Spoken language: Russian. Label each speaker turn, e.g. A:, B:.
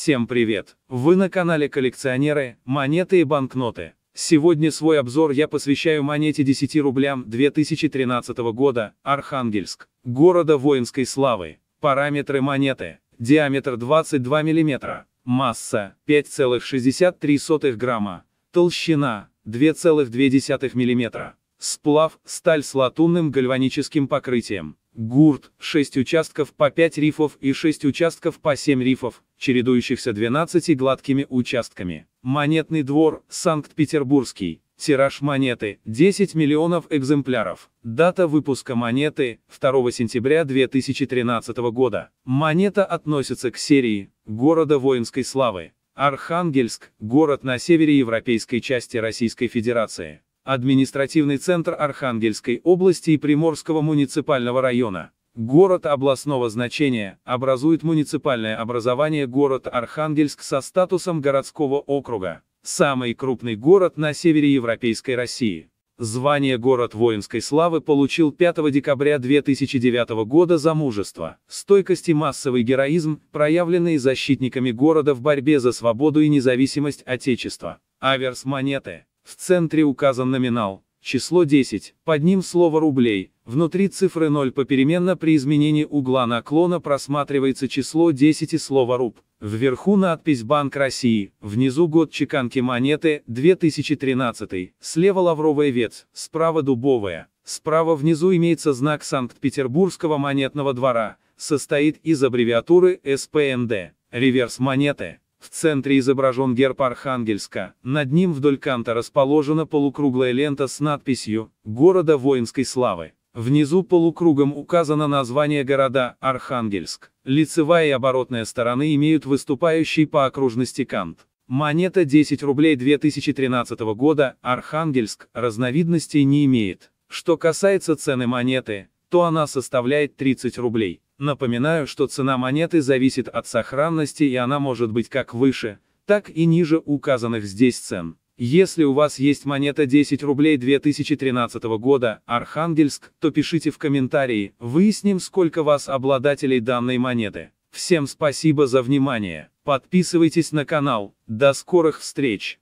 A: Всем привет! Вы на канале Коллекционеры, монеты и банкноты. Сегодня свой обзор я посвящаю монете 10 рублям 2013 года, Архангельск, города воинской славы. Параметры монеты. Диаметр 22 мм. Масса 5,63 грамма. Толщина 2,2 мм. Сплав, сталь с латунным гальваническим покрытием. Гурт, 6 участков по 5 рифов и 6 участков по 7 рифов, чередующихся 12 гладкими участками. Монетный двор, Санкт-Петербургский. Тираж монеты – 10 миллионов экземпляров. Дата выпуска монеты – 2 сентября 2013 года. Монета относится к серии «Города воинской славы». Архангельск – город на севере европейской части Российской Федерации административный центр Архангельской области и Приморского муниципального района. Город областного значения образует муниципальное образование город Архангельск со статусом городского округа. Самый крупный город на севере Европейской России. Звание «Город воинской славы» получил 5 декабря 2009 года за мужество, стойкость и массовый героизм, проявленные защитниками города в борьбе за свободу и независимость Отечества. Аверс монеты. В центре указан номинал, число 10, под ним слово «рублей», внутри цифры 0 попеременно при изменении угла наклона просматривается число 10 и слово «руб». Вверху надпись «Банк России», внизу год чеканки монеты, 2013, слева лавровая ветвь, справа дубовая, справа внизу имеется знак Санкт-Петербургского монетного двора, состоит из аббревиатуры СПНД, реверс монеты. В центре изображен герб Архангельска, над ним вдоль канта расположена полукруглая лента с надписью «Города воинской славы». Внизу полукругом указано название города Архангельск. Лицевая и оборотная стороны имеют выступающий по окружности кант. Монета 10 рублей 2013 года, Архангельск, разновидностей не имеет. Что касается цены монеты, то она составляет 30 рублей. Напоминаю, что цена монеты зависит от сохранности и она может быть как выше, так и ниже указанных здесь цен. Если у вас есть монета 10 рублей 2013 года, Архангельск, то пишите в комментарии, выясним сколько вас обладателей данной монеты. Всем спасибо за внимание, подписывайтесь на канал, до скорых встреч!